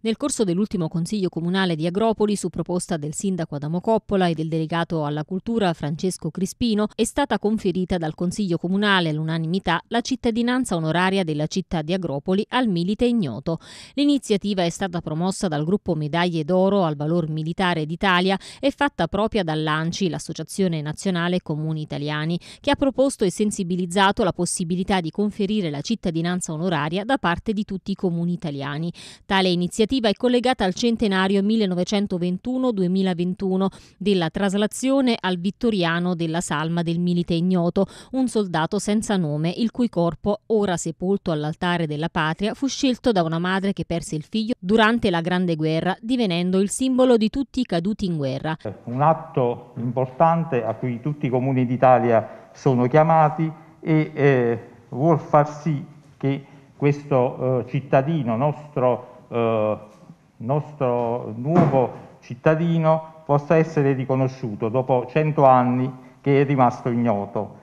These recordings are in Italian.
Nel corso dell'ultimo Consiglio Comunale di Agropoli, su proposta del sindaco Adamo Coppola e del delegato alla cultura Francesco Crispino, è stata conferita dal Consiglio Comunale all'unanimità la cittadinanza onoraria della città di Agropoli al milite ignoto. L'iniziativa è stata promossa dal gruppo Medaglie d'Oro al Valor Militare d'Italia e fatta propria dall'ANCI, l'Associazione Nazionale Comuni Italiani, che ha proposto e sensibilizzato la possibilità di conferire la cittadinanza onoraria da parte di tutti i comuni italiani. Tale iniziativa iniziativa è collegata al centenario 1921-2021 della traslazione al vittoriano della salma del milite ignoto, un soldato senza nome, il cui corpo, ora sepolto all'altare della patria, fu scelto da una madre che perse il figlio durante la Grande Guerra, divenendo il simbolo di tutti i caduti in guerra. Un atto importante a cui tutti i comuni d'Italia sono chiamati e eh, vuol far sì che questo eh, cittadino nostro eh, nostro nuovo cittadino possa essere riconosciuto dopo cento anni che è rimasto ignoto.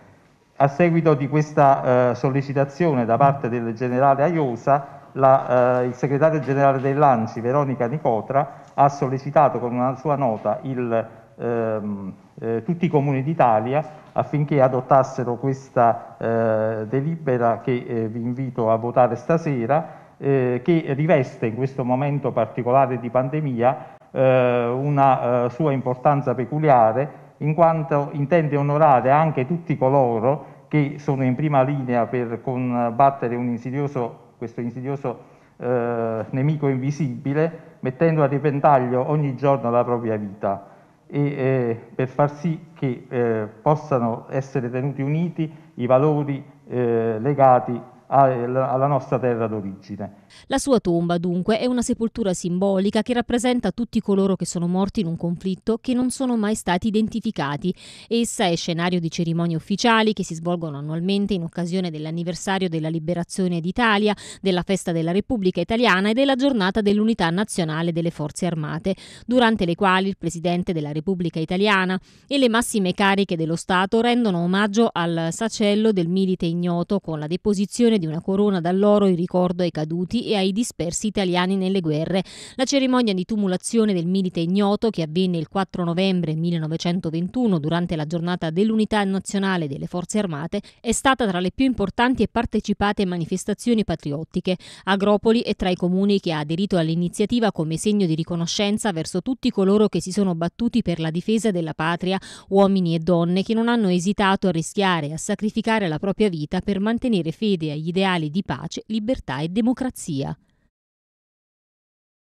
A seguito di questa eh, sollecitazione da parte del generale Aiosa, la, eh, il segretario generale dell'ANCI, Veronica Nicotra, ha sollecitato con una sua nota il, ehm, eh, tutti i comuni d'Italia affinché adottassero questa eh, delibera che eh, vi invito a votare stasera eh, che riveste in questo momento particolare di pandemia eh, una eh, sua importanza peculiare in quanto intende onorare anche tutti coloro che sono in prima linea per combattere insidioso, questo insidioso eh, nemico invisibile, mettendo a repentaglio ogni giorno la propria vita e eh, per far sì che eh, possano essere tenuti uniti i valori eh, legati alla nostra terra d'origine. La sua tomba dunque è una sepoltura simbolica che rappresenta tutti coloro che sono morti in un conflitto che non sono mai stati identificati. Essa è scenario di cerimonie ufficiali che si svolgono annualmente in occasione dell'anniversario della liberazione d'Italia, della festa della Repubblica Italiana e della giornata dell'unità nazionale delle forze armate, durante le quali il Presidente della Repubblica Italiana e le massime cariche dello Stato rendono omaggio al sacello del milite ignoto con la deposizione consegnazione di una corona d'alloro in ricordo ai caduti e ai dispersi italiani nelle guerre. La cerimonia di tumulazione del milite ignoto, che avvenne il 4 novembre 1921 durante la giornata dell'Unità Nazionale delle Forze Armate, è stata tra le più importanti e partecipate manifestazioni patriottiche. Agropoli è tra i comuni che ha aderito all'iniziativa come segno di riconoscenza verso tutti coloro che si sono battuti per la difesa della patria, uomini e donne che non hanno esitato a rischiare e a sacrificare la propria vita per mantenere fede agli gli ideali di pace, libertà e democrazia.